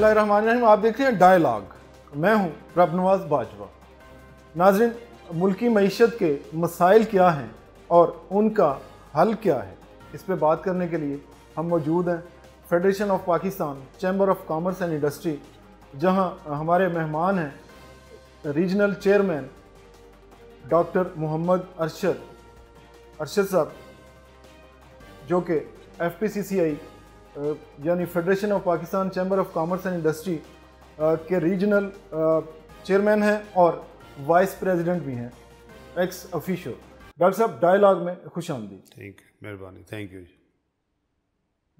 बिस्मिल्लाम आप देख रहे हैं डायलॉग मैं हूं रब नवाज बाजवा नाजरन मुल्की मीशत के मसाइल क्या हैं और उनका हल क्या है इस पर बात करने के लिए हम मौजूद हैं federation of Pakistan chamber of commerce and industry जहां हमारे मेहमान हैं regional chairman doctor Mohammad Arshad Arshad साहब जो कि F P C C I यानी federation of Pakistan chamber of commerce and industry के रीजनल चेयरमैन हैं और वाइस प्रेसिडेंट भी हैं एक्स ऑफिशियल डॉक्टर साहब डायलॉग में खुश आमदी थैंक यू मेहरबानी थैंक यू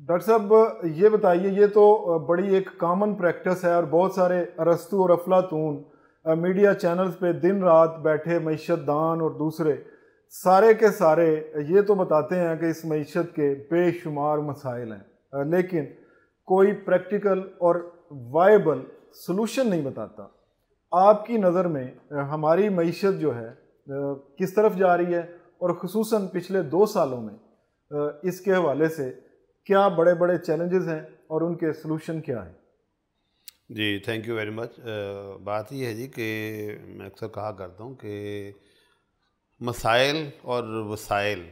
डॉक्टर साहब ये बताइए ये तो बड़ी एक कॉमन प्रैक्टिस है और बहुत सारे अरस्तु और अफलातून मीडिया चैनल्स पे दिन रात बैठे मीशत दान और दूसरे सारे के सारे ये तो बताते हैं कि इस मीशत के बेशुमार मसाइल हैं लेकिन कोई प्रैक्टिकल और वायबल सोल्यूशन नहीं बताता आपकी नज़र में हमारी मीशत जो है किस तरफ जा रही है और खसूस पिछले दो सालों में इसके हवाले से क्या बड़े बड़े चैलेंजेस हैं और उनके सोलूशन क्या हैं जी थैंक यू वेरी मच बात यह है जी कि मैं अक्सर कहा करता हूँ कि मसाइल और वसाइल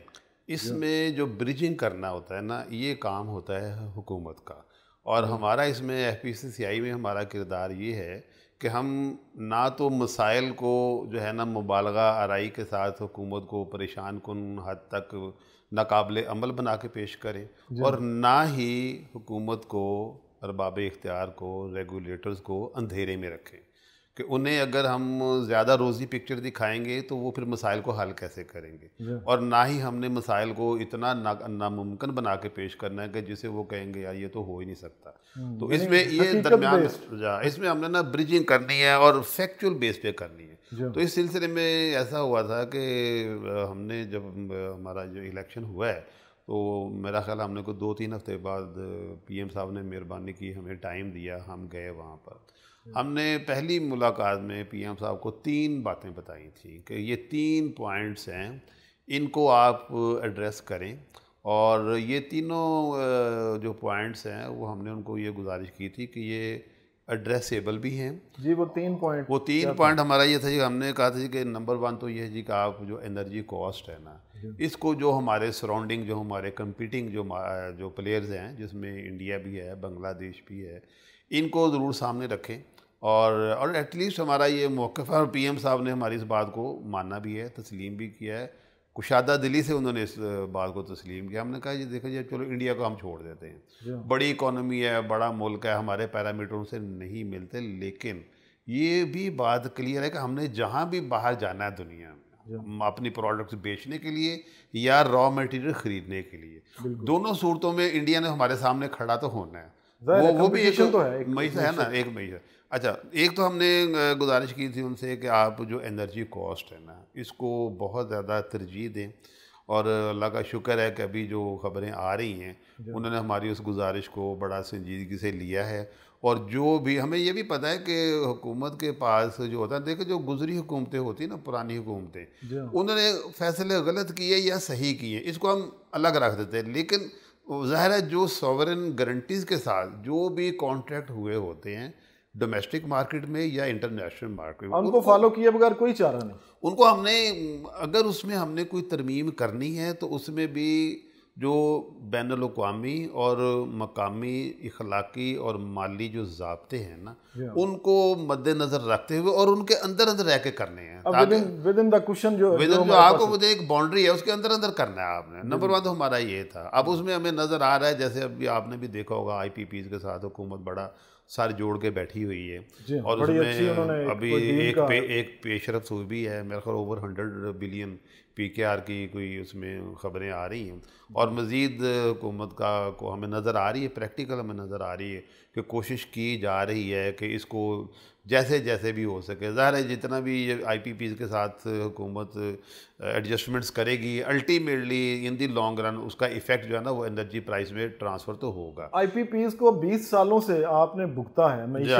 इसमें जो ब्रिजिंग करना होता है ना ये काम होता है हुकूमत का और हमारा इसमें एफ पी में हमारा किरदार ये है कि हम ना तो मसाइल को जो है ना मुबालगा आरई के साथ हुकूमत को परेशान कन हद तक नाकबले अमल बना के पेश करें और ना ही हुकूमत को अरबाब इख्तियार को रेगुलेटर्स को अंधेरे में रखें कि उन्हें अगर हम ज़्यादा रोज़ी पिक्चर दिखाएंगे तो वो फिर मसाइल को हल कैसे करेंगे और ना ही हमने मसाइल को इतना ना, नामुमकिन बना के पेश करना है कि जिसे वो कहेंगे यार ये तो हो ही नहीं सकता हम्म, तो इसमें ये दरमियान इसमें हमने ना ब्रिजिंग करनी है और फैक्चुअल बेस पे करनी है तो इस सिलसिले में ऐसा हुआ था कि हमने जब हमारा जो इलेक्शन हुआ है तो मेरा ख्याल हमने को दो तीन हफ्ते बाद पीएम साहब ने मेहरबानी की हमें टाइम दिया हम गए वहाँ पर हमने पहली मुलाकात में पीएम साहब को तीन बातें बताई थी कि ये तीन पॉइंट्स हैं इनको आप एड्रेस करें और ये तीनों जो पॉइंट्स हैं वो हमने उनको ये गुजारिश की थी कि ये एड्रेसेबल भी हैं जी वो तीन पॉइंट वो तीन पॉइंट हमारा ये था जी हमने कहा था जी कि नंबर वन तो ये है जी कि आप जो एनर्जी कॉस्ट है ना इसको जो हमारे सराउंडिंग जो हमारे कंपीटिंग जो जो प्लेयर्स हैं जिसमें इंडिया भी है बांग्लादेश भी है इनको ज़रूर सामने रखें और और एटलीस्ट हमारा ये मौक़ है और पी साहब ने हमारी इस बात को मानना भी है तस्लीम भी किया है कुशादा दिल्ली से उन्होंने इस बात को तस्लीम किया हमने कहा ये देखा जी चलो इंडिया को हम छोड़ देते हैं हाँ। बड़ी इकोनॉमी है बड़ा मुल्क है हमारे पैरामीटरों से नहीं मिलते लेकिन ये भी बात क्लियर है कि हमने जहाँ भी बाहर जाना है दुनिया में हाँ। अपनी प्रोडक्ट्स बेचने के लिए या रॉ मटेरियल ख़रीदने के लिए दोनों सूरतों में इंडिया ने हमारे सामने खड़ा तो होना है वो वो भी एक तो है एक मई है ना एक मई है अच्छा एक तो हमने गुजारिश की थी उनसे कि आप जो एनर्जी कॉस्ट है ना इसको बहुत ज़्यादा तरजीह दें और अल्लाह का शुक्र है कि अभी जो खबरें आ रही हैं उन्होंने हमारी उस गुजारिश को बड़ा संजीदगी से लिया है और जो भी हमें यह भी पता है कि हुकूमत के पास जो होता है देखो जो गुजरी हुकूमतें होती ना पुरानी हुकूमतें उन्होंने फैसले गलत किए या सही किए इसको हम अलग रख देते हैं लेकिन ज़ाहिर है जो सॉवरन गारंटीज़ के साथ जो भी कॉन्ट्रैक्ट हुए होते हैं डोमेस्टिक मार्केट में या इंटरनेशनल मार्केट में उनको फॉलो किए बगैर कोई चारा नहीं उनको हमने अगर उसमें हमने कोई तरमीम करनी है तो उसमें भी जो बैन अवी और मकामी इखलाकी और माली जो जबते हैं ना उनको मद्देनज़र रखते हुए और उनके अंदर अंदर रह के करने हैं विद इन द कुशन जो विद जो आपको मुझे एक बाउंड्री है उसके अंदर अंदर करना है आपने नंबर mm-hmm. वन तो हमारा ये था अब उसमें हमें नज़र आ रहा है जैसे अभी आपने भी देखा होगा आई पी पी के साथ हुकूमत बड़ा सर जोड़ के बैठी हुई है और उसमें अभी एक पे, एक पेशरफ हुई भी है मेरे ख्याल over hundred billion P K R की कोई उसमें खबरें आ रही हैं और मज़ीद हुकूमत का को हमें नज़र आ रही है प्रैक्टिकल हमें नज़र आ रही है कि कोशिश की जा रही है कि इसको जैसे जैसे भी हो सके ज़ाहिर है जितना भी आई पी पी के साथ हुकूमत एडजस्टमेंट्स करेगी ultimately in the long run उसका इफेक्ट जो है ना वो एनर्जी प्राइस में ट्रांसफ़र तो होगा आई पी को बीस सालों से आपने भुगता है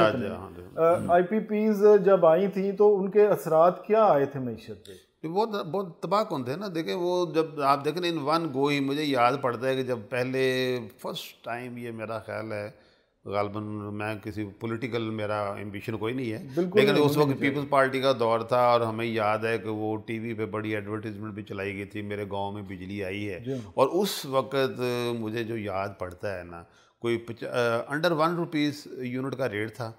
आई पी पीज जब आई थी तो उनके असरा क्या आए थे मीशत पे बहुत बहुत तबाह कौन थे ना देखें वो जब आप देखें इन वन गो ही मुझे याद पड़ता है कि जब पहले फर्स्ट टाइम ये मेरा ख्याल है गालबन मैं किसी पॉलिटिकल मेरा एम्बिशन कोई नहीं है लेकिन नहीं, उस वक्त पीपल्स पार्टी का दौर था और हमें याद है कि वो टीवी पे बड़ी एडवर्टीजमेंट भी चलाई गई थी मेरे गांव में बिजली आई है और उस वक्त मुझे जो याद पड़ता है ना कोई अंडर वन रुपीज़ यूनिट का रेट था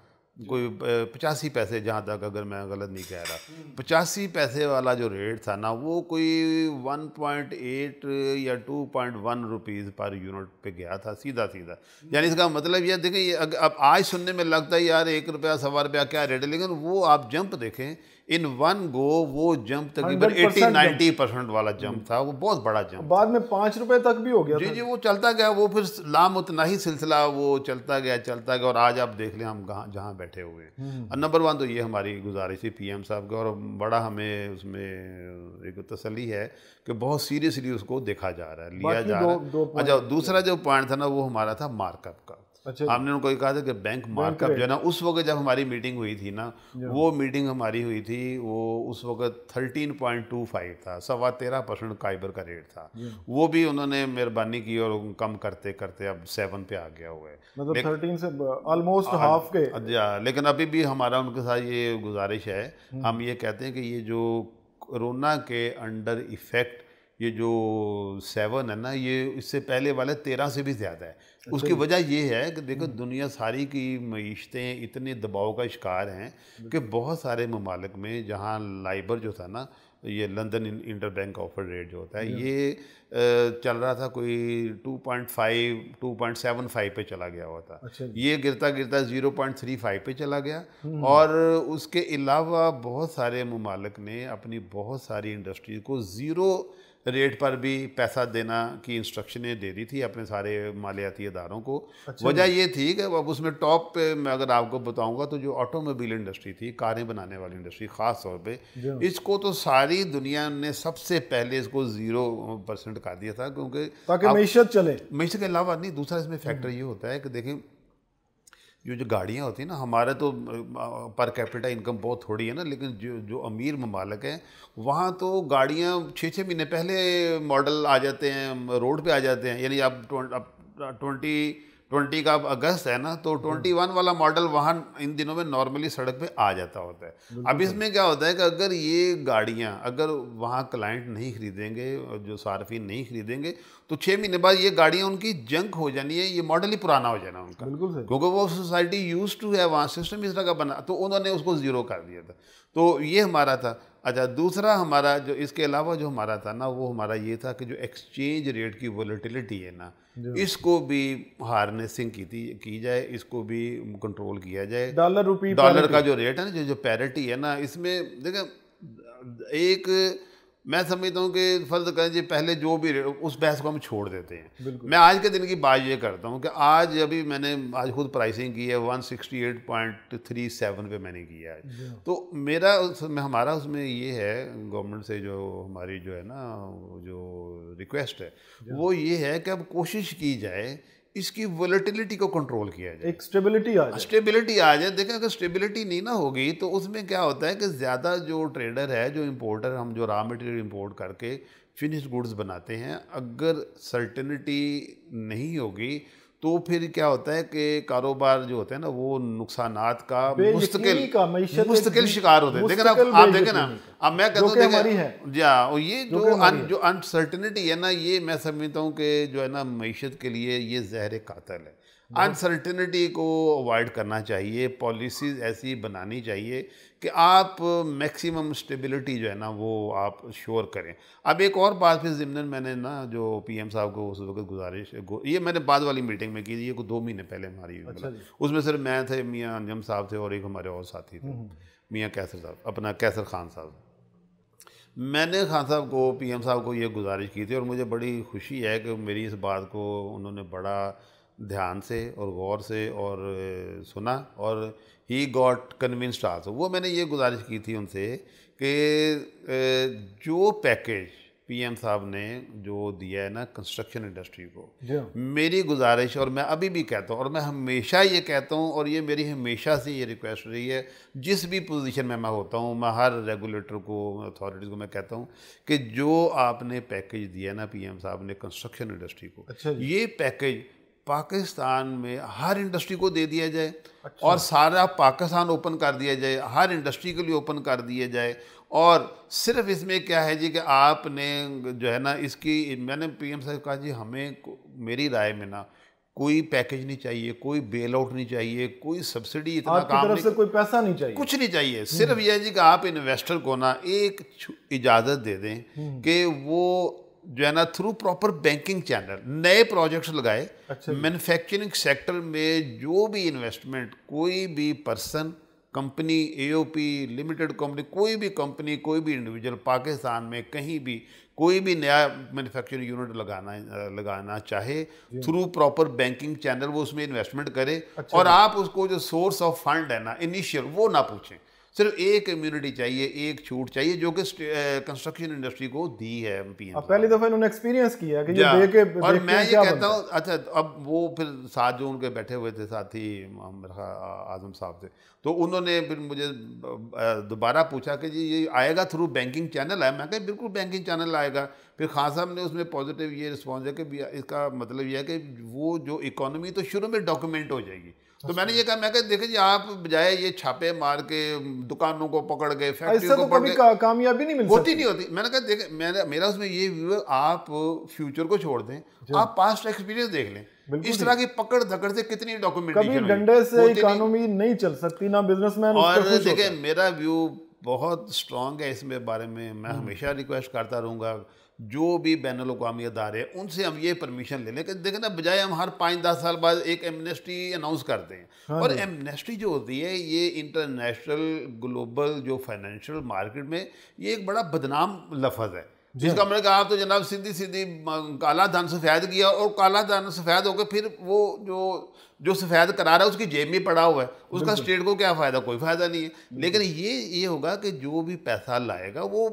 कोई पचासी पैसे जहाँ तक अगर मैं गलत नहीं कह रहा पचासी पैसे वाला जो रेट था ना वो कोई 1.8 या 2.1 रुपीज़ पर यूनिट पे गया था सीधा सीधा यानी इसका मतलब यह देखें अब आज सुनने में लगता है यार एक रुपया सवा रुपया क्या रेट है लेकिन वो आप जंप देखें इन वन गो वो जंप तकरीबन 80 90 परसेंट वाला जंप था वो बहुत बड़ा जंप बाद में पाँच रुपए तक भी हो गया जी जी वो चलता गया वो फिर लाम उतना ही सिलसिला वो चलता गया चलता गया और आज आप देख लें हम कहाँ जहाँ बैठे हुए हैं नंबर हम्म। वन तो ये हमारी गुजारिश थी पी साहब की और बड़ा हमें उसमें एक तसली है कि बहुत सीरियसली उसको देखा जा रहा है लिया जा रहा है अच्छा दूसरा जो पॉइंट था ना वो हमारा था मार्कअप का अच्छा हमने उनको कहा था कि बैंक मार्कअप जो है ना उस वक्त जब हमारी मीटिंग हुई थी ना वो मीटिंग हमारी हुई थी वो उस वक्त थर्टीन पॉइंट टू फाइव था सवा तेरह परसेंट काइबर का रेट था वो भी उन्होंने मेहरबानी की और कम करते करते अब सेवन पे आ गया हुआ है मतलब थर्टीन से ऑलमोस्ट हाफ के हाँ, हाँ, लेकिन अभी भी हमारा उनके साथ ये गुजारिश है हम्म। हम ये कहते हैं कि ये जो कोरोना के अंडर इफ़ेक्ट ये जो सेवन है ना ये इससे पहले वाले तेरह से भी ज़्यादा है अच्छा उसकी वजह ये है कि देखो हम्म। दुनिया सारी की मीशतें इतने दबाव का शिकार हैं कि बहुत सारे ममालक में जहाँ लाइबर जो था ना ये London inter bank offer rate जो होता है ये चल रहा था कोई 2.5 2.75 पे चला गया हुआ था अच्छा ये गिरता गिरता 0.35 पे चला गया हम्म। और उसके अलावा बहुत सारे ममालक ने अपनी बहुत सारी इंडस्ट्री को ज़ीरो रेट पर भी पैसा देना की इंस्ट्रक्शनें दे दी थी अपने सारे मालियाती अदारों को अच्छा वजह ये थी कि अब उसमें टॉप पे मैं अगर आपको बताऊंगा तो जो ऑटोमोबाइल इंडस्ट्री थी कारें बनाने वाली इंडस्ट्री ख़ास तौर पे इसको तो सारी दुनिया ने सबसे पहले इसको ज़ीरो परसेंट कर दिया था क्योंकि ताकि मीशत चले मीशत के अलावा नहीं दूसरा इसमें फैक्टर हम्म। ये होता है कि देखें जो जो गाड़ियाँ होती हैं ना हमारे तो पर कैपिटा इनकम बहुत थोड़ी है ना लेकिन जो जो अमीर ममालक हैं वहाँ तो गाड़ियाँ छः छः महीने पहले मॉडल आ जाते हैं रोड पे आ जाते हैं यानी आप ट्वेंटी ट्वेंटी का अब अगस्त है ना तो ट्वेंटी वन वाला मॉडल वाहन इन दिनों में नॉर्मली सड़क पे आ जाता होता है अब इसमें क्या होता है कि अगर ये गाड़ियाँ अगर वहाँ क्लाइंट नहीं खरीदेंगे और जो सार्फिन नहीं खरीदेंगे तो छः महीने बाद ये गाड़ियाँ उनकी जंक हो जानी है ये मॉडल ही पुराना हो जाना उनका बिल्कुल क्योंकि वो सोसाइटी यूज टू है वहाँ सिस्टम इस तरह का बना तो उन्होंने उसको ज़ीरो कर दिया था तो ये हमारा था अच्छा दूसरा हमारा जो इसके अलावा जो हमारा था ना वो हमारा ये था कि जो एक्सचेंज रेट की वोलेटिलिटी है ना इसको भी हार्नेसिंग की थी की जाए इसको भी कंट्रोल किया जाए डॉलर रुपये डॉलर का जो रेट है ना जो जो पैरिटी है ना इसमें देखा एक मैं समझता हूँ कि फर्ज करें जी पहले जो भी उस बहस को हम छोड़ देते हैं मैं आज के दिन की बात ये करता हूँ कि आज अभी मैंने आज खुद प्राइसिंग की है one sixty eight point three seven पे मैंने किया है हाँ। तो मेरा उसमें हमारा उसमें ये है गवर्नमेंट से जो हमारी जो है ना जो रिक्वेस्ट है हाँ। वो ये है कि अब कोशिश की जाए इसकी वोलेटिलिटी को कंट्रोल किया जाए एक स्टेबिलिटी आ जाए स्टेबिलिटी आ जाए देखें अगर स्टेबिलिटी नहीं ना होगी तो उसमें क्या होता है कि ज़्यादा जो ट्रेडर है जो इम्पोर्टर हम जो रॉ मटेरियल इम्पोर्ट करके फिनिश गुड्स बनाते हैं अगर सर्टनिटी नहीं होगी तो फिर क्या होता है कि कारोबार जो होता है ना वो नुकसान का मुस्तकिल मुस्तकिल शिकार होते हैं देखे आप आप देखें ना अब मैं कहता हूँ जी हाँ और ये जो जो अनसर्टनिटी है ना ये मैं समझता हूँ कि जो है ना मीशत के लिए ये जहर कातल है अनसर्टनिटी को अवॉइड करना चाहिए पॉलिसीज़ ऐसी बनानी चाहिए कि आप मैक्सिमम स्टेबिलिटी जो है ना वो आप श्योर करें अब एक और बात फिर ज़िमन मैंने ना जो पीएम साहब को उस वक्त गुजारिश ये मैंने बाद वाली मीटिंग में की थी ये को दो महीने पहले हमारी मतलब अच्छा उसमें सिर्फ मैं थे मियाँ अंजम साहब थे और एक हमारे और साथी थे हम्म, हम्म। मियाँ कैसर साहब अपना कैसर खान साहब मैंने खान साहब को पी साहब को ये गुजारिश की थी और मुझे बड़ी खुशी है कि मेरी इस बात को उन्होंने बड़ा ध्यान से और गौर से और सुना और ही गॉट कन्विंस्ड आल्सो वो मैंने ये गुजारिश की थी उनसे कि जो पैकेज पीएम साहब ने जो दिया है ना कंस्ट्रक्शन इंडस्ट्री को हाँ। मेरी गुजारिश और मैं अभी भी कहता हूँ और मैं हमेशा ये कहता हूँ और ये मेरी हमेशा से ये रिक्वेस्ट रही है जिस भी पोजीशन में मैं होता हूँ मैं हर रेगुलेटर को अथॉरिटीज़ को मैं कहता हूँ कि जो आपने पैकेज दिया ना पीएम साहब ने कंस्ट्रक्शन इंडस्ट्री को अच्छा ये पैकेज पाकिस्तान में हर इंडस्ट्री को दे दिया जाए अच्छा। और सारा पाकिस्तान ओपन कर दिया जाए हर इंडस्ट्री के लिए ओपन कर दिया जाए और सिर्फ इसमें क्या है जी कि आपने जो है ना इसकी मैंने पीएम साहब कहा जी हमें मेरी राय में ना कोई पैकेज नहीं चाहिए कोई बेल आउट नहीं चाहिए कोई सब्सिडी इतना काम तरफ से कोई पैसा नहीं चाहिए कुछ नहीं चाहिए हम्म। सिर्फ यह जी कि आप इन्वेस्टर को ना एक इजाज़त दे दें हम्म। कि वो जो है ना थ्रू प्रॉपर बैंकिंग चैनल नए प्रोजेक्ट्स लगाए अच्छा मैन्युफैक्चरिंग सेक्टर में जो भी इन्वेस्टमेंट कोई भी person company AOP limited company कोई भी कंपनी कोई भी इंडिविजुअल पाकिस्तान में कहीं भी कोई भी नया मैन्युफैक्चरिंग यूनिट लगाना लगाना चाहे थ्रू प्रॉपर बैंकिंग चैनल वो उसमें इन्वेस्टमेंट करे अच्छा और आप उसको जो सोर्स ऑफ फंड है ना इनिशियल वो ना पूछें सिर्फ एक इम्यूनिटी चाहिए एक छूट चाहिए जो कि कंस्ट्रक्शन इंडस्ट्री को दी है पी पहली दफा इन्होंने एक्सपीरियंस किया कि ये देखे, और मैं ये कहता हूँ अच्छा अब वो फिर साथ जो उनके बैठे हुए थे साथी आजम साहब थे तो उन्होंने फिर मुझे दोबारा पूछा कि जी ये आएगा थ्रू बैंकिंग चैनल आया मैं कहा बिल्कुल बैंकिंग चैनल आएगा फिर खान साहब ने उसमें पॉजिटिव ये रिस्पॉन्स है कि इसका मतलब यह है कि वो जो इकोनॉमी तो शुरू में डॉक्यूमेंट हो जाएगी तो मैंने ये कहा मैं कहा देखे जी आप बजाय ये छापे मार के दुकानों को पकड़ गए हाँ, फैक्ट्रियों को तो पकड़ का, कामयाबी नहीं मिलती होती नहीं होती मैंने कहा देखे मैंने मेरा उसमें ये व्यू है आप फ्यूचर को छोड़ दें आप पास्ट एक्सपीरियंस देख लें इस तरह की पकड़ धकड़ से कितनी डॉक्यूमेंट कभी डंडे से इकोनॉमी नहीं चल सकती ना बिजनेसमैन और देखे मेरा व्यू बहुत स्ट्रांग है इसमें बारे में मैं हम्म। हमेशा रिक्वेस्ट करता रहूंगा जो भी बैन अवी अदारे हैं उनसे हम ये परमिशन ले लें कि देखें ना बजाय हम हर पाँच दस साल बाद एक एमनेस्टी अनाउंस करते हैं हाँ और एमनेस्टी जो होती है ये इंटरनेशनल ग्लोबल जो फाइनेंशियल मार्केट में ये एक बड़ा बदनाम लफज है हाँ। जिसका मैंने कहा तो जनाब सीधी सीधी काला धन सफ़ेद किया और काला धन सफ़ेद होकर फिर वो जो जो सफ़ेद करा रहा है उसकी जेब में पड़ा हुआ है उसका स्टेट को क्या फ़ायदा कोई फ़ायदा नहीं है लेकिन ये ये होगा कि जो भी पैसा लाएगा वो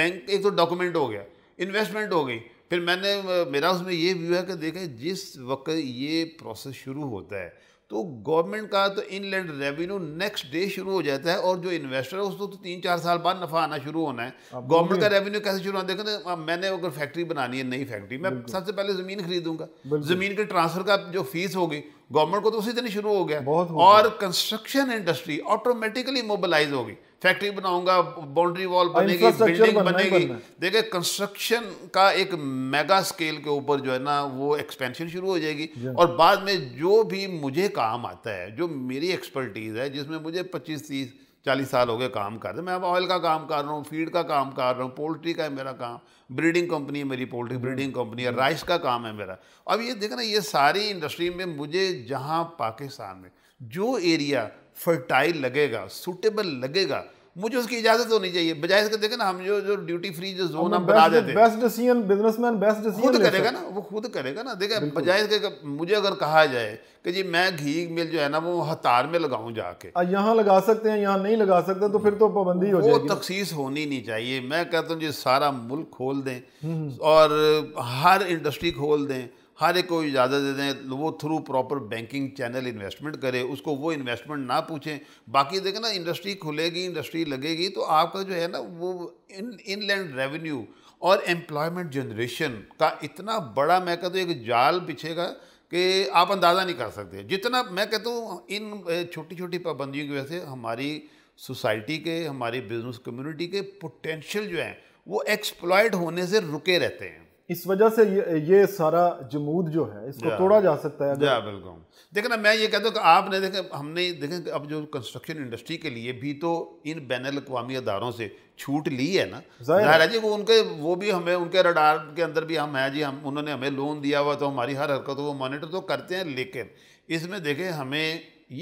बैंक एक तो डॉक्यूमेंट हो गया इन्वेस्टमेंट हो गई फिर मैंने मेरा उसमें ये व्यू है कि देखें जिस वक्त ये प्रोसेस शुरू होता है तो गवर्नमेंट का तो इनलैंड रेवेन्यू नेक्स्ट डे शुरू हो जाता है और जो इन्वेस्टर है उसको तो तीन चार साल बाद नफा आना शुरू होना है गवर्नमेंट का रेवेन्यू कैसे शुरू होना देखें तो मैंने अगर फैक्ट्री बनानी है नई फैक्ट्री मैं सबसे पहले ज़मीन खरीदूंगा ज़मीन के ट्रांसफ़र का जो फीस होगी गवर्नमेंट को तो उसी दिन शुरू हो गया बहुत और कंस्ट्रक्शन इंडस्ट्री ऑटोमेटिकली मोबिलाइज होगी फैक्ट्री बनाऊंगा बाउंड्री वॉल बनेगी बिल्डिंग बनेगी देखिए कंस्ट्रक्शन का एक मेगा स्केल के ऊपर जो है ना वो एक्सपेंशन शुरू हो जाएगी हाँ। और बाद में जो भी मुझे काम आता है जो मेरी एक्सपर्टीज़ है जिसमें मुझे पच्चीस तीस चालीस साल हो गए काम कर रहे मैं अब ऑयल का काम कर रहा हूँ फीड का काम कर रहा हूँ पोल्ट्री का है मेरा काम ब्रीडिंग कंपनी है मेरी पोल्ट्री ब्रीडिंग कंपनी है राइस का काम है मेरा अब ये देखना ये सारी इंडस्ट्री में मुझे जहाँ पाकिस्तान में जो एरिया फर्टाइल लगेगा सूटेबल लगेगा मुझे उसकी इजाजत होनी चाहिए बजाय इसके देखे ना हम जो जो ड्यूटी फ्री जो जोन हम बना देते best decision businessman best decision खुद करेगा ना वो खुद करेगा ना देखे बजाय इसके मुझे अगर कहा जाए कि जी मैं घी मिल जो है ना वो हतार में लगाऊं जाके यहाँ लगा सकते हैं यहाँ नहीं लगा सकते तो फिर तो पाबंदी हो जाएगी वो तखसीस होनी नहीं चाहिए मैं कहता हूँ जी सारा मुल्क खोल दें हम्म। और हर इंडस्ट्री खोल दें हर एक को इजाज़त दे दें वो through proper banking channel investment करे उसको वो इन्वेस्टमेंट ना पूछें बाकी देखें ना इंडस्ट्री खुलेगी इंडस्ट्री लगेगी तो आपका जो है ना वो इन इनलैंड रेवेन्यू और एम्प्लॉयमेंट जनरेशन का इतना बड़ा मैं कहता हूँ एक जाल बिछेगा कि आप अंदाज़ा नहीं कर सकते जितना मैं कहता हूँ इन छोटी छोटी पाबंदियों की वजह से हमारी सोसाइटी के हमारी बिजनेस कम्युनिटी के पोटेंशियल जो हैं वो एक्सप्लॉयड होने से रुके रहते हैं इस वजह से ये, ये सारा जमूद जो है इसको तोड़ा जा सकता है जी बिल्कुल देखें ना मैं ये कहता हूँ कि आपने देखें हमने देखें अब जो कंस्ट्रक्शन इंडस्ट्री के लिए भी तो इन बैन अवी अदारों से छूट ली है ना जाहिर है जी वो उनके वो भी हमें उनके रडार के अंदर भी हम हैं जी हम उन्होंने हमें लोन दिया हुआ तो हमारी हर हरकत वो मॉनिटर तो करते हैं लेकिन इसमें देखें हमें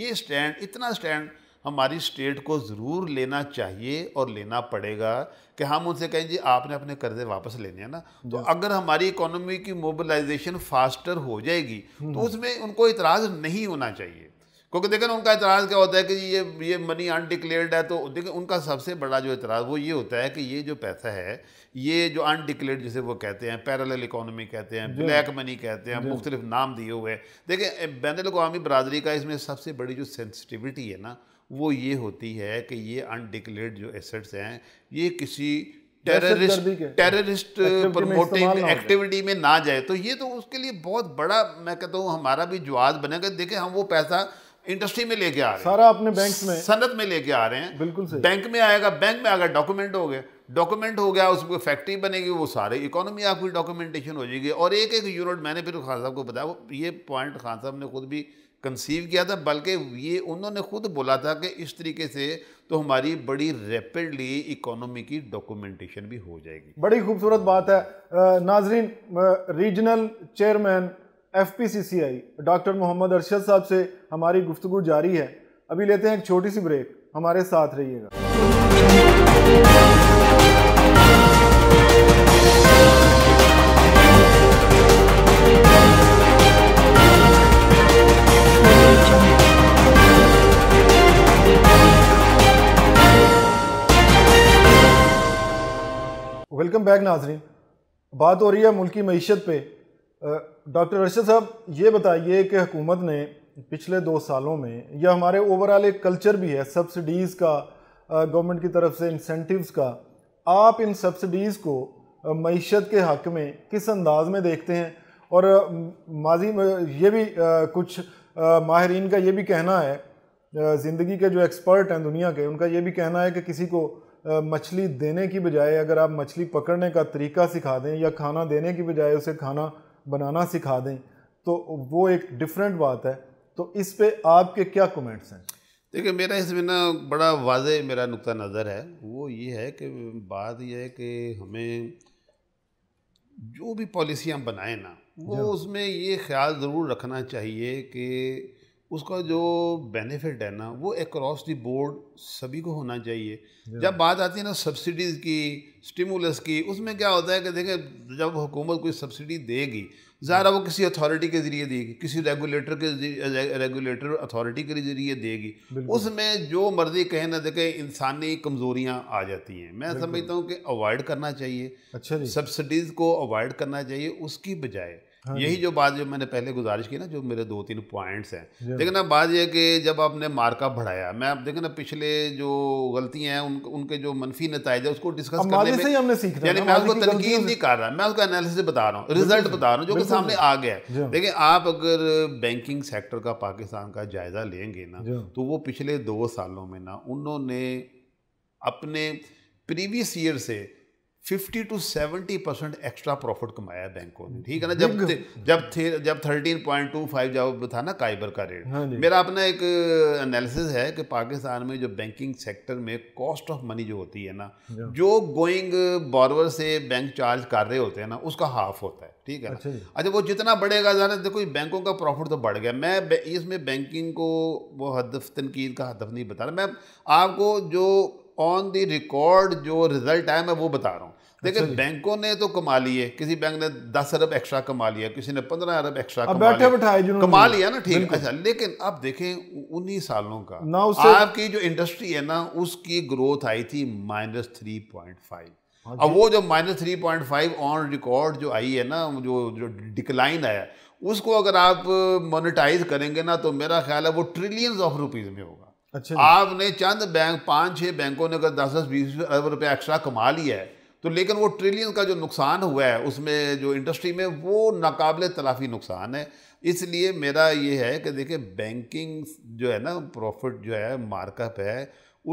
ये स्टैंड इतना स्टैंड हमारी स्टेट को ज़रूर लेना चाहिए और लेना पड़ेगा कि हम उनसे कहें जी आपने अपने कर्जे वापस लेने हैं ना तो अगर हमारी इकोनॉमी की मोबिलाइजेशन फास्टर हो जाएगी हम्म। तो उसमें उनको इतराज़ नहीं होना चाहिए क्योंकि देखें उनका इतराज़ क्या होता है कि ये ये मनी अनडिक्लेयर्ड है तो देखें उनका सबसे बड़ा जो इतराज़ वो ये होता है कि ये जो पैसा है ये जो अनडिक्लेयर्ड जिसे वो कहते हैं पैरल इकोनॉमी कहते हैं ब्लैक मनी कहते हैं मुख्तलिफ नाम दिए हुए हैं देखें बैन अवी बरदरी का इसमें सबसे बड़ी जो सेंसिटिविटी है ना वो ये होती है कि ये अनडिक्लेयर्ड जो एसेट्स हैं ये किसी टेररिस्ट टेररिस्ट प्रमोटिंग एक्टिविटी में ना जाए तो ये तो उसके लिए बहुत बड़ा मैं कहता हूँ हमारा भी जवाब बनेगा देखे हम वो पैसा इंडस्ट्री में लेके आ रहे हैं सारा अपने बैंक में सनत में लेके आ रहे हैं बिल्कुल सही बैंक में आएगा बैंक में आएगा डॉक्यूमेंट हो गए डॉक्यूमेंट हो गया उसमें फैक्ट्री बनेगी वो सारे इकोनॉमी आपकी डॉक्यूमेंटेशन हो जाएगी और एक एक यूनिट मैंने फिर तो खान साहब को बताया वो ये पॉइंट खान साहब ने खुद भी कंसीव किया था बल्कि ये उन्होंने खुद बोला था कि इस तरीके से तो हमारी बड़ी रैपिडली इकोनॉमी की डॉक्यूमेंटेशन भी हो जाएगी बड़ी खूबसूरत बात है नाजरीन regional chairman F P C C I doctor Mohammad Arshad साहब से हमारी गुफ्तगु जारी है अभी लेते हैं एक छोटी सी ब्रेक हमारे साथ रहिएगा बैक नाजरीन बात हो रही है मुल्की मीशत पे डॉक्टर अरशद साहब ये बताइए कि हुकूमत ने पिछले दो सालों में या हमारे ओवरऑल एक कल्चर भी है सब्सिडीज़ का गवर्नमेंट की तरफ से इंसेंटिवस का आप इन सब्सिडीज़ को मीशत के हक में किस अंदाज में देखते हैं और माजी में ये भी कुछ माहरीन का ये भी कहना है ज़िंदगी के जो एक्सपर्ट हैं दुनिया के उनका ये भी कहना है कि किसी को मछली देने की बजाय अगर आप मछली पकड़ने का तरीका सिखा दें या खाना देने की बजाय उसे खाना बनाना सिखा दें तो वो एक डिफरेंट बात है तो इस पर आपके क्या कमेंट्स हैं देखिए मेरा इसमें ना बड़ा वाज मेरा नुक़ नज़र है वो ये है कि बात यह है कि हमें जो भी पॉलिसियाँ बनाए बनाएं ना वो उसमें ये ख्याल ज़रूर रखना चाहिए कि उसका जो बेनिफिट है ना वो अक्रॉस दी बोर्ड सभी को होना चाहिए जब बात आती है ना सब्सिडीज़ की स्टिमुलस की उसमें क्या होता है कि देखें जब हुकूमत कोई सब्सिडी देगी ज़्यादा वो किसी अथॉरिटी के ज़रिए देगी किसी रेगुलेटर के रेगुलेटर अथॉरिटी के ज़रिए देगी उसमें जो मर्ज़ी कहे ना देखें इंसानी कमज़ोरियाँ आ जाती हैं मैं समझता हूँ कि अवॉइड करना चाहिए अच्छा सब्सिडीज़ को अवॉइड करना चाहिए उसकी बजाय हाँ यही जो बात जो मैंने पहले गुजारिश की ना जो मेरे दो तीन पॉइंट्स हैं लेकिन ना बात यह कि जब आपने मार्कअप बढ़ाया मैं आप देखें ना पिछले जो गलतियाँ हैं उनके उनके जो मनफी नतज है उसको डिस्कस करने में हमने यानी मैं उसको तनकीद नहीं कर रहा मैं उसका एनालिसिस बता रहा हूँ रिजल्ट बता रहा हूँ जो कि सामने आ गया है देखिए आप अगर बैंकिंग सेक्टर का पाकिस्तान का जायज़ा लेंगे ना तो वो पिछले दो सालों में ना उन्होंने अपने प्रीवियस ईयर से fifty to seventy percent extra profit कमाया है बैंकों ने ठीक है ना जब थे, जब थे जब थर्टीन पॉइंट टू फाइव जब था ना काइबर का रेट हाँ मेरा अपना एक एनालिसिस है कि पाकिस्तान में जो बैंकिंग सेक्टर में कॉस्ट ऑफ मनी जो होती है ना जो गोइंग बॉरवर से बैंक चार्ज कर रहे होते हैं ना उसका हाफ होता है ठीक है अच्छा, अच्छा वो जितना बढ़ेगा ज़्यादा देखो बैंकों का प्रॉफिट तो बढ़ गया मैं इसमें बैंकिंग को वो हदफ तनकीद का हदफ नहीं बता रहा मैं आपको जो ऑन दी रिकॉर्ड जो रिज़ल्ट आया मैं वो बता रहा हूँ देखिए बैंकों ने तो कमा लिए किसी बैंक ने दस अरब एक्स्ट्रा कमा लिया किसी ने पंद्रह अरब एक्स्ट्रा कमा बैठे बैठाए कमा लिया ना ठीक अच्छा लेकिन अब देखें उन्हीं सालों का ना आपकी जो इंडस्ट्री है ना उसकी ग्रोथ आई थी माइनस थ्री पॉइंट फाइव अब वो जो minus three point five on record जो आई है ना जो जो डिक्लाइन आया उसको अगर आप मोनिटाइज करेंगे ना तो मेरा ख्याल है वो ट्रिलियंस ऑफ रुपीज में होगा अच्छा आपने चंद बैंक पांच छह बैंकों ने अगर दस दस बीस अरब रुपया एक्स्ट्रा कमा लिया है तो लेकिन वो ट्रिलियन का जो नुकसान हुआ है उसमें जो इंडस्ट्री में वो नाकबले तलाफी नुकसान है इसलिए मेरा ये है कि देखिए बैंकिंग जो है ना प्रॉफिट जो है मार्कअप है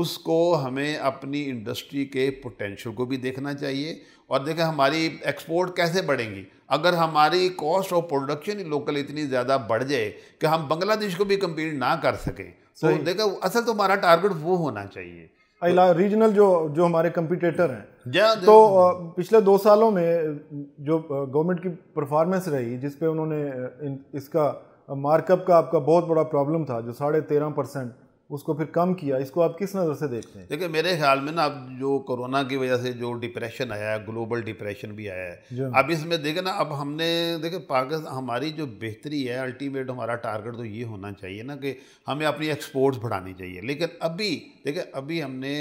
उसको हमें अपनी इंडस्ट्री के पोटेंशियल को भी देखना चाहिए और देखें हमारी एक्सपोर्ट कैसे बढ़ेंगी अगर हमारी कॉस्ट ऑफ प्रोडक्शन लोकल इतनी ज़्यादा बढ़ जाए कि हम बांग्लादेश को भी कम्पीट ना कर सकें तो देखें असल तो हमारा टारगेट वो होना चाहिए रीजनल जो जो हमारे कंपिटेटर हैं तो पिछले दो सालों में जो गवर्नमेंट की परफॉर्मेंस रही जिस पे उन्होंने इसका मार्कअप का आपका बहुत बड़ा प्रॉब्लम था जो साढ़े तेरह परसेंट उसको फिर कम किया इसको आप किस नज़र से देखते हैं देखिए मेरे ख्याल में ना अब जो कोरोना की वजह से जो डिप्रेशन आया है ग्लोबल डिप्रेशन भी आया है हाँ। अब इसमें देखें ना अब हमने देखें पाकिस्तान हमारी जो बेहतरी है अल्टीमेट हमारा टारगेट तो ये होना चाहिए ना कि हमें अपनी एक्सपोर्ट्स बढ़ानी चाहिए लेकिन अभी देखें अभी हमने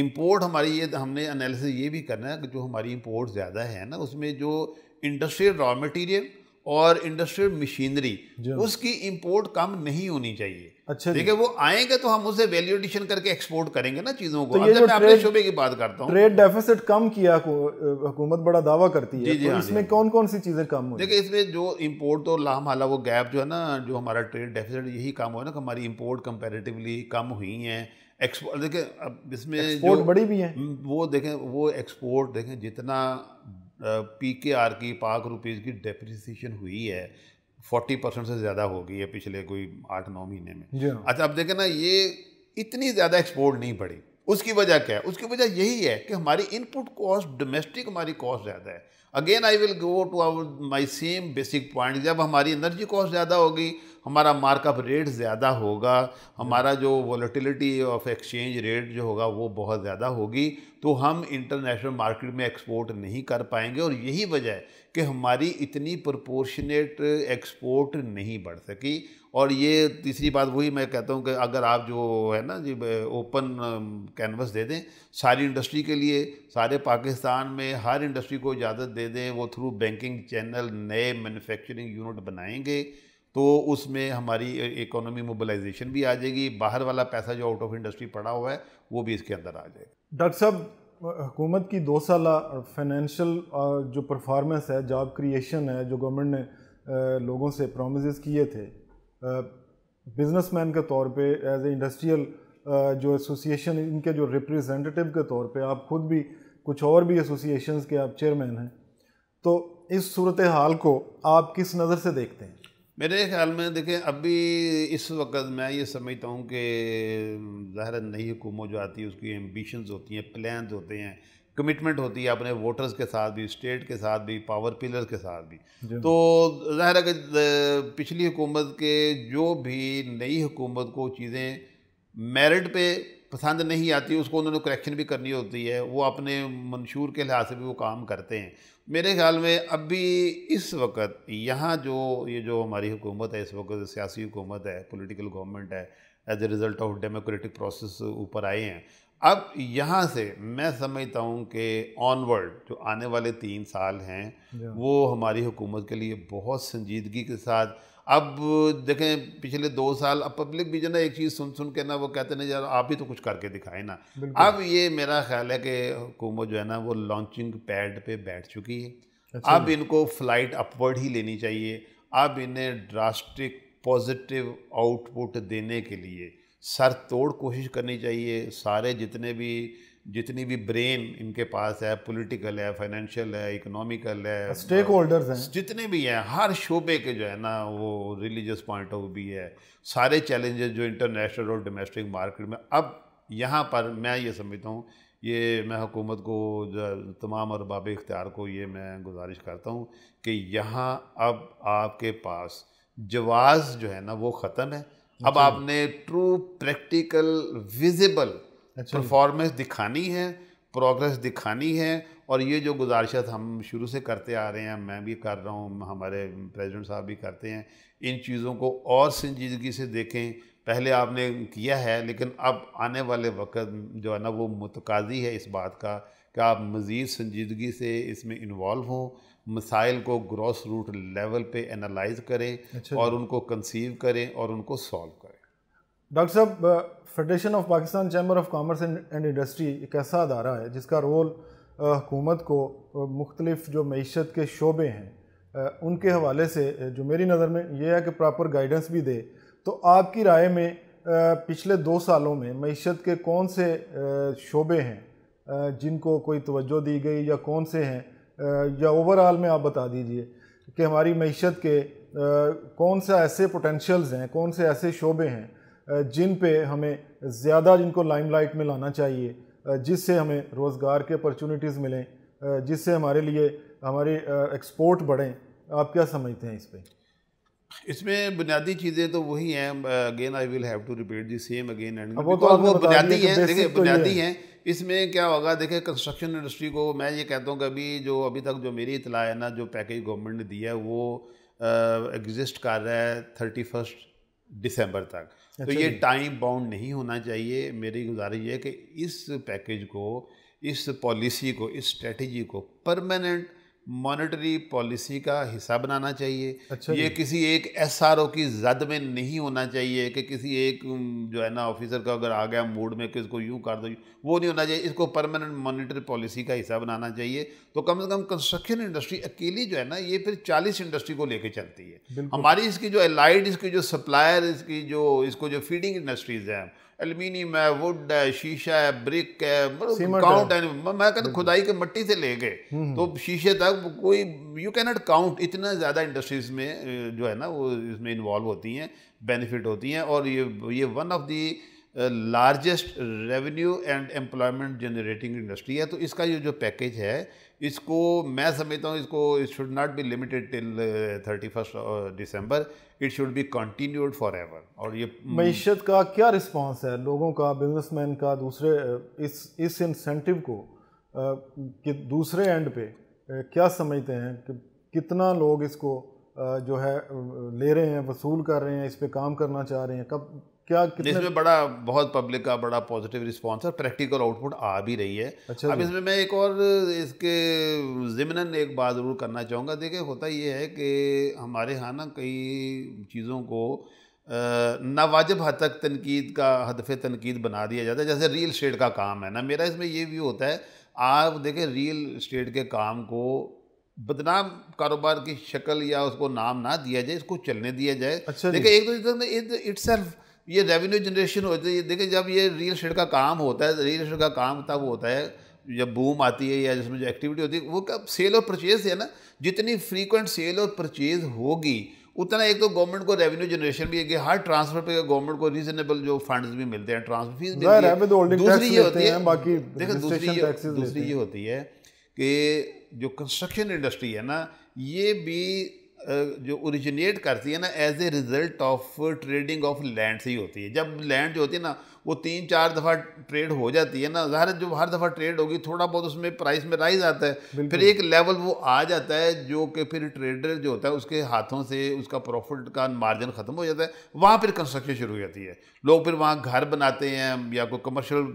इम्पोर्ट हमारी ये हमने एनालिसिस ये भी करना है कि जो हमारी इम्पोर्ट ज़्यादा है ना उसमें जो इंडस्ट्रियल रॉ मटेरियल और इंडस्ट्रियल मशीनरी उसकी इम्पोर्ट कम नहीं होनी चाहिए अच्छा देखिए वो आएंगे तो हम उसे वैल्यू एडिशन करके एक्सपोर्ट करेंगे ना चीज़ों को तो ये जो मैं अपने शोबे की बात करता हूँ ट्रेड डेफिसिट कम किया हुकूमत बड़ा दावा करती है जी जी तो हाँ इसमें कौन कौन सी चीज़ें कम हुई देखिए इसमें जो इम्पोर्ट तो लाम हाला वो गैप जो है ना जो हमारा ट्रेड डेफिसिट यही काम हुआ ना हमारी इम्पोर्ट कंपेरेटिवली कम हुई है एक्सपोर्ट देखे अब इसमें एक्सपोर्ट बड़ी भी है वो देखें वो एक्सपोर्ट देखें जितना पी के आर की पाक रुपीज़ की डेप्रिसिएशन हुई है फोर्टी परसेंट से ज़्यादा हो गई है पिछले कोई आठ नौ महीने में हाँ। अच्छा अब देखें ना ये इतनी ज़्यादा एक्सपोर्ट नहीं बढ़ी उसकी वजह क्या है उसकी वजह यही है कि हमारी इनपुट कॉस्ट डोमेस्टिक हमारी कॉस्ट ज़्यादा है again I will go to our my same basic point जब हमारी एनर्जी कॉस्ट ज़्यादा होगी हमारा मार्कअप रेट ज़्यादा होगा हमारा जो वॉलिटिलिटी ऑफ एक्सचेंज रेट जो होगा वो बहुत ज़्यादा होगी तो हम इंटरनेशनल मार्केट में एक्सपोर्ट नहीं कर पाएंगे और यही वजह है कि हमारी इतनी प्रोपोर्शनेट एक्सपोर्ट नहीं बढ़ सकी और ये तीसरी बात वही मैं कहता हूँ कि अगर आप जो है ना जी ओपन कैनवस दे दें सारी इंडस्ट्री के लिए सारे पाकिस्तान में हर इंडस्ट्री को इजाज़त दे दें वो थ्रू बैंकिंग चैनल नए मैन्युफैक्चरिंग यूनिट बनाएंगे तो उसमें हमारी इकोनॉमी मोबिलाइजेशन भी आ जाएगी बाहर वाला पैसा जो आउट ऑफ इंडस्ट्री पड़ा हुआ है वो भी इसके अंदर आ जाएगा डॉक्टर साहब हुकूमत की दो साल फाइनेंशियल जो परफार्मेंस है जॉब क्रिएशन है जो गवर्नमेंट ने लोगों से प्रोमिस किए थे बिजनेसमैन के तौर पे एज ए इंडस्ट्रियल जो एसोसिएशन इनके जो रिप्रेजेंटेटिव के तौर पे आप खुद भी कुछ और भी एसोसिएशंस के आप चेयरमैन हैं तो इस सूरत हाल को आप किस नज़र से देखते हैं मेरे ख्याल में देखें अभी इस वक्त मैं ये समझता हूँ कि ज़ाहिर नई हुकूमत जो आती है उसकी एम्बिशंस होती हैं प्लान्स होते हैं कमिटमेंट होती है अपने वोटर्स के साथ भी स्टेट के साथ भी पावर पिलर्स के साथ भी तो ज़ाहिर है कि पिछली हुकूमत के जो भी नई हुकूमत को चीज़ें मेरिट पे पसंद नहीं आती उसको उन्होंने करेक्शन भी करनी होती है वो अपने मंशूर के लिहाज से भी वो काम करते हैं मेरे ख्याल में अभी इस वक्त यहाँ जो ये जो हमारी हुकूमत है इस वक्त सियासी हुकूमत है पॉलिटिकल गवर्नमेंट है as a result of democratic process ऊपर आए हैं अब यहाँ से मैं समझता हूँ कि ऑनवर्ड जो आने वाले तीन साल हैं वो हमारी हुकूमत के लिए बहुत संजीदगी के साथ अब देखें पिछले दो साल अब पब्लिक भी जो ना एक चीज़ सुन सुन के ना वो कहते ना यार आप ही तो कुछ करके दिखाए ना अब ये मेरा ख्याल है कि हुकूमत जो है ना वो लॉन्चिंग पैड पे बैठ चुकी है अच्छा अब इनको फ़्लाइट अपवर्ड ही लेनी चाहिए अब इन्हें ड्रास्टिक पॉजिटिव आउटपुट देने के लिए सर तोड़ कोशिश करनी चाहिए सारे जितने भी जितनी भी ब्रेन इनके पास है पॉलिटिकल है फाइनेंशियल है इकोनॉमिकल है स्टेक होल्डर हैं जितने भी हैं हर शोबे के जो है ना वो रिलीजियस पॉइंट ऑफ भी है सारे चैलेंजेस जो इंटरनेशनल और डोमेस्टिक मार्केट में अब यहाँ पर मैं ये समझता हूँ ये मैं हुकूमत को तमाम और बाब इख्तियार को ये मैं गुजारिश करता हूँ कि यहाँ अब आपके पास जवाज़ जो है ना वो ख़त्म है अब आपने ट्रू प्रैक्टिकल विजिबल परफॉर्मेंस दिखानी है प्रोग्रेस दिखानी है और ये जो गुजारिशत हम शुरू से करते आ रहे हैं मैं भी कर रहा हूँ हमारे प्रेसिडेंट साहब भी करते हैं इन चीज़ों को और संजीदगी से देखें पहले आपने किया है लेकिन अब आने वाले वक्त जो है ना वो मुतकाजी है इस बात का कि आप मज़ीद संजीदगी से इसमें इन्वॉल्व हों मसाइल को ग्रॉस रूट लेवल पे एनालाइज करें अच्छा और उनको कंसीव करें और उनको सॉल्व करें डॉक्टर साहब federation of Pakistan chamber of commerce and industry एक ऐसा अदारा है जिसका रोल हुकूमत को मुख्तलिफ जो मीशत के शोबे हैं उनके हवाले से जो मेरी नज़र में यह है कि प्रॉपर गाइडेंस भी दे तो आपकी राय में पिछले दो सालों में मीशत के कौन से शोबे हैं जिनको कोई तवज्जो दी गई या कौन से हैं या ओवरऑल में आप बता दीजिए कि हमारी मीशत के कौन से ऐसे पोटेंशल्स हैं कौन से ऐसे शोबे हैं जिन पे हमें ज़्यादा जिनको लाइमलाइट में लाना चाहिए जिससे हमें रोज़गार के अपॉर्चुनिटीज़ मिलें जिससे हमारे लिए हमारी एक्सपोर्ट बढ़ें आप क्या समझते हैं इस पर इसमें बुनियादी चीज़ें तो वही हैं again I will have to repeat the same again and वो तो बुनियादी हैं देखिए तो बुनियादी हैं इसमें क्या होगा देखिए कंस्ट्रक्शन इंडस्ट्री को मैं ये कहता हूँ कि अभी जो अभी तक जो मेरी इतला है ना जो पैकेज गवर्नमेंट ने दिया है वो एग्जिस्ट कर रहा है थर्टी फर्स्ट दिसंबर तक तो अच्छा ये टाइम बाउंड नहीं होना चाहिए मेरी गुजारिश है कि इस पैकेज को इस पॉलिसी को इस स्ट्रेटजी को परमानेंट मॉनेटरी पॉलिसी का हिस्सा बनाना चाहिए अच्छा ये किसी एक ओ की जद में नहीं होना चाहिए कि किसी एक जो है ना ऑफिसर का अगर आ गया मूड में कि इसको यूँ कर दो वो नहीं होना चाहिए इसको परमानेंट मॉनेटरी पॉलिसी का हिस्सा बनाना चाहिए तो कम से कम कंस्ट्रक्शन इंडस्ट्री अकेली जो है ना ये फिर चालीस इंडस्ट्री को लेकर चलती है हमारी इसकी जो एलाइड इसकी जो सप्लायर इसकी जो इसको जो फीडिंग इंडस्ट्रीज़ हैं एल्यूमिनियम है वुड है शीशा है ब्रिक है काउंट मतलब है मैं कहता खुदाई के मट्टी से ले गए हम्म, हम्म। तो शीशे तक कोई यू नॉट काउंट इतना ज़्यादा इंडस्ट्रीज में जो है ना वो इसमें इन्वॉल्व होती हैं बेनिफिट होती हैं और ये ये one of the largest revenue and employment generating industry है तो इसका ये जो पैकेज है इसको मैं समझता हूँ इसको it should not be limited till thirty first December it should be continued forever और ये mm, मीशत का क्या रिस्पांस है लोगों का बिजनेसमैन का दूसरे uh, इस इस इंसेंटिव को uh, कि दूसरे एंड पे uh, क्या समझते हैं कि कितना लोग इसको जो है ले रहे हैं वसूल कर रहे हैं इस पर काम करना चाह रहे हैं कब क्या कितने इसमें बड़ा बहुत पब्लिक का बड़ा पॉजिटिव रिस्पांस है प्रैक्टिकल आउटपुट आ भी रही है अच्छा अब इसमें मैं एक और इसके ज़िमनन एक बात ज़रूर करना चाहूँगा देखिए होता ये है कि हमारे यहाँ ना कई चीज़ों को नावाजब हद तक तनकीद का हदफ तनकीद बना दिया जाता है जैसे रियल स्टेट का काम है ना मेरा इसमें ये व्यू होता है आप देखें रियल स्टेट के काम को बदनाम कारोबार की शक्ल या उसको नाम ना दिया जाए इसको चलने दिया जाए अच्छा देखिए एक तो इट सेल्फ ये रेवेन्यू जनरेशन होती है देखिए जब ये रियल स्टेट का काम होता है रियल इस्टेट का काम तब होता है जब बूम आती है या जिसमें जो एक्टिविटी होती है वो कब सेल और परचेज है ना जितनी फ्रीक्वेंट सेल और परचेज होगी उतना एक तो गवर्नमेंट को रेवेन्यू जनरेशन भी है हर ट्रांसफर पे गवर्नमेंट को रीजनेबल जो फंड्स भी मिलते हैं ट्रांसफर फीस तो दूसरी ये होती है बाकी देखो दूसरी दूसरी ये होती है कि जो कंस्ट्रक्शन इंडस्ट्री है ना ये भी जो ओरिजिनेट करती है ना as a result of trading of land से ही होती है जब लैंड जो होती है ना वो तीन चार दफ़ा ट्रेड हो जाती है ना ज़ाहिर जो हर दफ़ा ट्रेड होगी थोड़ा बहुत उसमें प्राइस में राइज आता है फिर एक लेवल वो आ जाता है जो कि फिर ट्रेडर जो होता है उसके हाथों से उसका प्रॉफिट का मार्जिन ख़त्म हो जाता है वहाँ फिर कंस्ट्रक्शन शुरू हो जाती है लोग फिर वहाँ घर बनाते हैं या कोई कमर्शल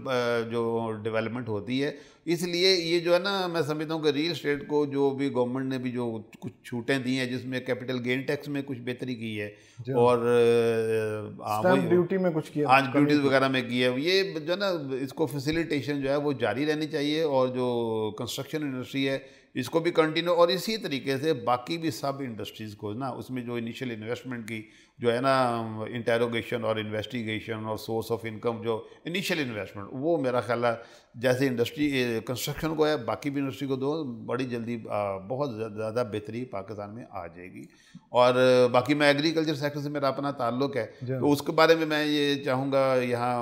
जो डिवेलपमेंट होती है इसलिए ये जो है ना मैं समझता हूँ कि रियल स्टेट को जो भी गवर्नमेंट ने भी जो कुछ छूटें दी हैं जिसमें कैपिटल गेन टैक्स में कुछ बेहतरी की है हाँ। और ड्यूटी हाँ, में कुछ किया ड्यूटीज़ हाँ, वगैरह में में की है ये जो है ना इसको फैसिलिटेशन जो है वो जारी रहनी चाहिए और जो कंस्ट्रक्शन इंडस्ट्री है इसको भी कंटिन्यू और इसी तरीके से बाकी भी सब इंडस्ट्रीज़ को ना उसमें जो इनिशियल इन्वेस्टमेंट की जो है ना इंटेरोगेशन और इन्वेस्टिगेशन और सोर्स ऑफ इनकम जो इनिशियल इन्वेस्टमेंट वो मेरा ख्याल है जैसे इंडस्ट्री कंस्ट्रक्शन को है बाकी भी इंडस्ट्री को दो बड़ी जल्दी बहुत ज़्यादा बेहतरी पाकिस्तान में आ जाएगी और बाकी मैं एग्रीकल्चर सेक्टर से मेरा अपना ताल्लुक है तो उसके बारे में मैं ये चाहूँगा यहाँ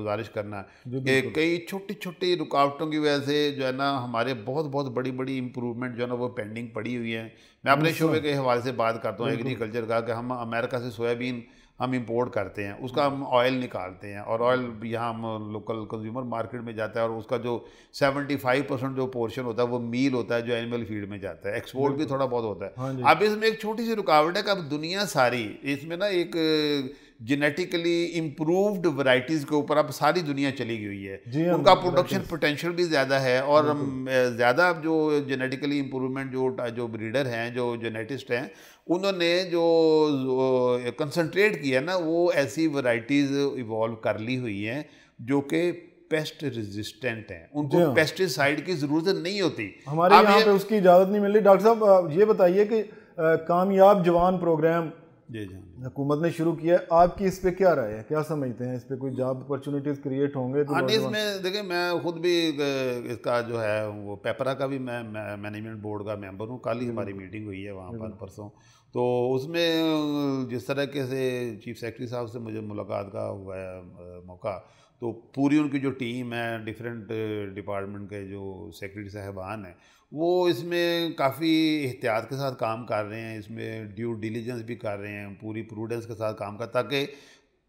गुजारिश करना कि कई छोटी छोटी रुकावटों की वजह से जो है ना हमारे बहुत बहुत बड़ी बड़ी इम्प्रूवमेंट जो है ना वो पेंडिंग पड़ी हुई हैं मैं अपने शोबे के हवाले से बात करता हूँ एग्रीकल्चर का कि हम अमेरिका से सोयाबीन हम इंपोर्ट करते हैं उसका हम ऑयल निकालते हैं और ऑयल यहाँ हम लोकल कंज्यूमर मार्केट में जाता है और उसका जो 75 परसेंट जो पोर्शन होता है वो मील होता है जो एनिमल फीड में जाता है एक्सपोर्ट भी थोड़ा बहुत होता है हाँ अब इसमें एक छोटी सी रुकावट है कि अब दुनिया सारी इसमें ना एक जेनेटिकली इम्प्रूव्ड वराइटीज़ के ऊपर अब सारी दुनिया चली गई है हाँ, उनका प्रोडक्शन पोटेंशियल भी ज़्यादा है और ज़्यादा जो जेनेटिकली इम्प्रूवमेंट जो जो ब्रीडर हैं जो जेनेटिस्ट हैं उन्होंने जो कंसनट्रेट किया ना वो ऐसी वराइटीज़ इवॉल्व कर ली हुई हैं जो कि पेस्ट रेजिस्टेंट हैं उनको पेस्टिसाइड हाँ। की ज़रूरत नहीं होती हमारे यहाँ पे उसकी इजाज़त नहीं मिल रही डॉक्टर साहब ये बताइए कि कामयाब जवान प्रोग्राम जी जी हुकूमत ने शुरू किया आपकी इस पर क्या राय है क्या समझते हैं इस पर कोई जॉब अपॉर्चुनिटीज़ क्रिएट होंगे तो हाँ नहीं इसमें देखिए मैं खुद भी इसका जो है वो पेपरा का भी मैं, मैनेजमेंट बोर्ड का मेंबर हूँ कल ही हमारी मीटिंग हम्म। हुई है वहाँ हम्म। पर परसों तो उसमें जिस तरह के से चीफ सेक्रेटरी साहब से मुझे मुलाकात का हुआ है मौका तो पूरी उनकी जो टीम है डिफरेंट डिपार्टमेंट के जो सेक्रेटरी साहबान हैं वो इसमें काफ़ी एहतियात के साथ काम कर रहे हैं इसमें ड्यू डिलीजेंस भी कर रहे हैं पूरी प्रूडेंस के साथ काम कर ताकि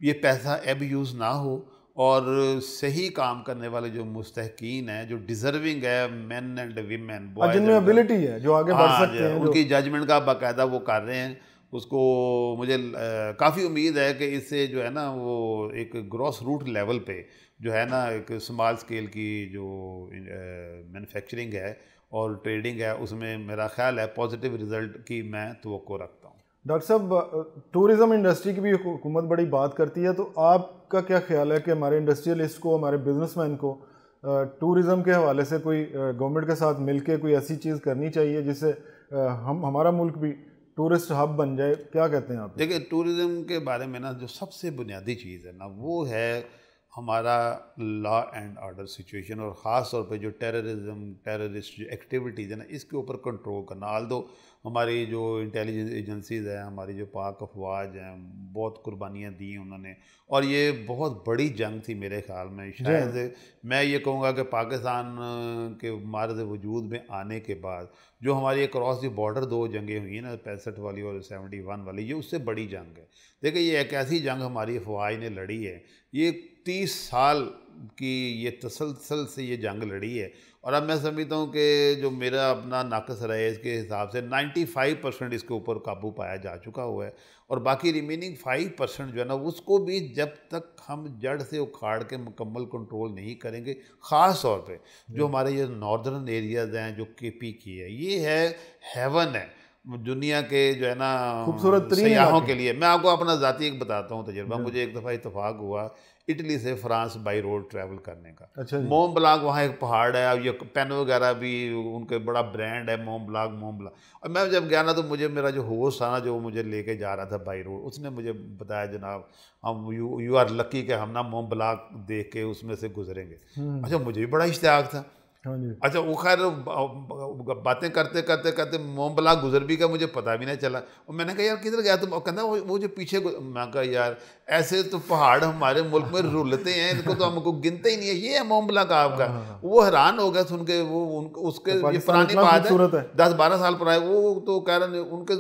ये पैसा एब यूज़ ना हो और सही काम करने वाले जो मुस्तकिन हैं जो डिजर्विंग है मेन एंड वीमेन जिनमें एबिलिटी है जो आगे बढ़ हाँ, सकते हैं उनकी जजमेंट का बाकायदा वो कर रहे हैं उसको मुझे काफ़ी उम्मीद है कि इससे जो है ना वो एक ग्रॉस रूट लेवल पे जो है ना एक स्मॉल स्केल की जो मैन्युफैक्चरिंग है और ट्रेडिंग है उसमें मेरा ख्याल है पॉजिटिव रिजल्ट की मैं तो रखता हूँ डॉक्टर साहब टूरिज़म इंडस्ट्री की भी हुकूमत बड़ी बात करती है तो आपका क्या ख्याल है कि हमारे इंडस्ट्रियलिस्ट को हमारे बिजनेसमैन को टूरिज़म के हवाले से कोई गवर्नमेंट के साथ मिलके कोई ऐसी चीज़ करनी चाहिए जिससे हम हमारा मुल्क भी टूरिस्ट हब बन जाए क्या कहते हैं आप देखिए टूरिज़्म के बारे में ना जो सबसे बुनियादी चीज़ है ना वो है हमारा लॉ एंड ऑर्डर सिचुएशन और ख़ास तौर पे जो टेररिज्म टेररिस्ट जो एक्टिविटीज़ है ना इसके ऊपर कंट्रोल करना आल दो हमारी जो इंटेलिजेंस एजेंसीज हैं हमारी जो पाक अफवाज हैं बहुत कुर्बानियाँ दी उन्होंने और ये बहुत बड़ी जंग थी मेरे ख्याल में शायद मैं ये कहूँगा कि पाकिस्तान के मार्ज वजूद में आने के बाद जो हमारी क्रॉस दी बॉर्डर दो जंगें हुई हैं ना पैंसठ वाली और सेवेंटी वन वाली ये उससे बड़ी जंग है देखिए ये एक ऐसी जंग हमारी अफवाज ने लड़ी है ये तीस साल की ये तसलसल से ये जंग लड़ी है और अब मैं समझता हूँ कि जो मेरा अपना नाकस रहे इसके हिसाब से 95 परसेंट इसके ऊपर काबू पाया जा चुका हुआ है और बाकी रिमेनिंग 5 परसेंट जो है ना उसको भी जब तक हम जड़ से उखाड़ के मुकम्मल कंट्रोल नहीं करेंगे ख़ास तौर पे जो हमारे ये नॉर्दर्न एरियाज़ हैं जो के पी की है ये है हेवन है दुनिया के जो है ना खूबसूरत सयाहों के लिए मैं आपको अपना ज़ाती एक बताता हूँ तजर्बा मुझे एक दफ़ा इतफाक़ हुआ इटली से फ्रांस बाई रोड ट्रैवल करने का अच्छा मोम ब्लाक वहाँ एक पहाड़ है ये पेन वगैरह भी उनके बड़ा ब्रांड है मोम ब्लाक मोम ब्लाक और मैं जब गया ना तो मुझे मेरा जो होस्ट था ना जो मुझे लेके जा रहा था बाई रोड उसने मुझे बताया जनाब हम यू यू आर लकी के हम ना मोम ब्लाक देख के उसमें से गुजरेंगे हम्म। अच्छा मुझे भी बड़ा इश्तियाक था हाँ अच्छा वो खैर बातें करते करते करते मोमबला गुजर भी गया मुझे पता भी नहीं चला और मैंने कहा यार किधर गया तुम कहना वो जो पीछे मैं कहा यार ऐसे तो पहाड़ हमारे मुल्क में हाँ। रुलते हैं इनको तो हमको गिनते ही नहीं है ये है मोमबला का आपका हाँ, वो हैरान हो गया सुन के वो उन उसके तो ये पुरानी बात है दस बारह साल पुराने वो तो कह रहे उनके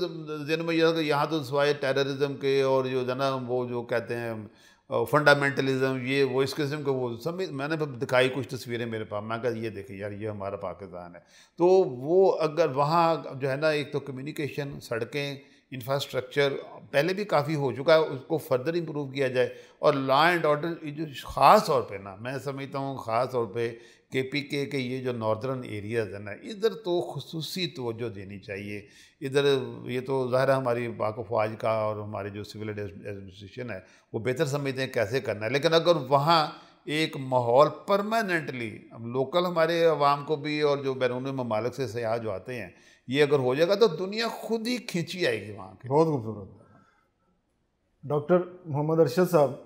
जिन में यह यहाँ तो सवाए टेररिज्म के और जो है ना वो जो कहते हैं फंडामेंटलिज्म ये वो इस किस्म के वो सब मैंने दिखाई कुछ तस्वीरें मेरे पास मैं कहा ये देखिए यार ये हमारा पाकिस्तान है तो वो अगर वहाँ जो है ना एक तो कम्युनिकेशन सड़कें इंफ्रास्ट्रक्चर पहले भी काफ़ी हो चुका है उसको फर्दर इम्प्रूव किया जाए और लॉ एंड ऑर्डर जो ख़ास तौर पे ना मैं समझता हूँ ख़ास तौर पे के पी के के ये जो नॉर्दर्न एरियाज़ है ना इधर तो खसूसी तोज्जो देनी चाहिए इधर ये तो ज़ाहिर हमारी पाक फ़ौज का और हमारे जो सिविल एडमिनिस्ट्रेशन है वो बेहतर समझते हैं कैसे करना है लेकिन अगर वहाँ एक माहौल परमानेंटली अब लोकल हमारे आवाम को भी और जो बैरून ममालक से सयाह जो आते हैं ये अगर हो जाएगा तो दुनिया खुद ही खींची आएगी वहाँ की बहुत खूबसूरत डॉक्टर मोहम्मद अरशद साहब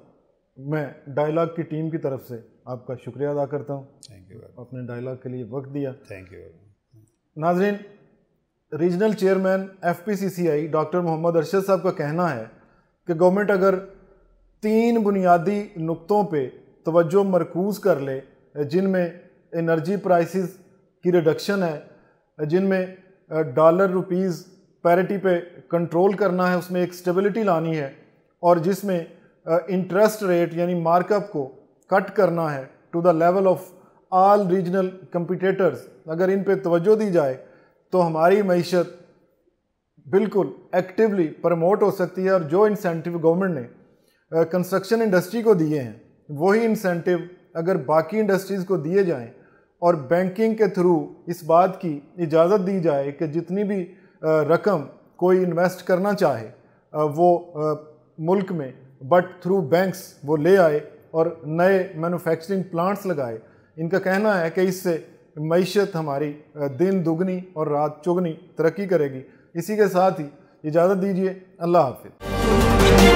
मैं डायलाग की टीम की तरफ से आपका शुक्रिया अदा करता हूँ थैंक यू अपने डायलॉग के लिए वक्त दिया थैंक यू नाजरीन regional chairman F P C C I doctor Mohammad Arshad साहब का कहना है कि गवर्नमेंट अगर तीन बुनियादी नुकतों पर तोज्जो मरकूज़ कर ले जिनमें एनर्जी प्राइसेस की रिडक्शन है जिनमें डॉलर रुपीज़ पैरिटी पे कंट्रोल करना है उसमें एक स्टेबिलिटी लानी है और जिसमें इंटरेस्ट रेट यानी मार्कअप को कट करना है to the level of all regional competitors अगर इन पे तवज्जो दी जाए तो हमारी मीशत बिल्कुल एक्टिवली प्रमोट हो सकती है और जो इंसेंटिव गवर्नमेंट ने कंस्ट्रक्शन इंडस्ट्री को दिए हैं वही इंसेंटिव अगर बाकी इंडस्ट्रीज़ को दिए जाएं और बैंकिंग के थ्रू इस बात की इजाज़त दी जाए कि जितनी भी रकम कोई इन्वेस्ट करना चाहे वो मुल्क में बट थ्रू बैंक्स वो ले आए और नए मैन्युफैक्चरिंग प्लांट्स लगाए इनका कहना है कि इससे मीशत हमारी दिन दुगनी और रात चुगनी तरक्की करेगी इसी के साथ ही इजाज़त दीजिए अल्लाह हाफिज़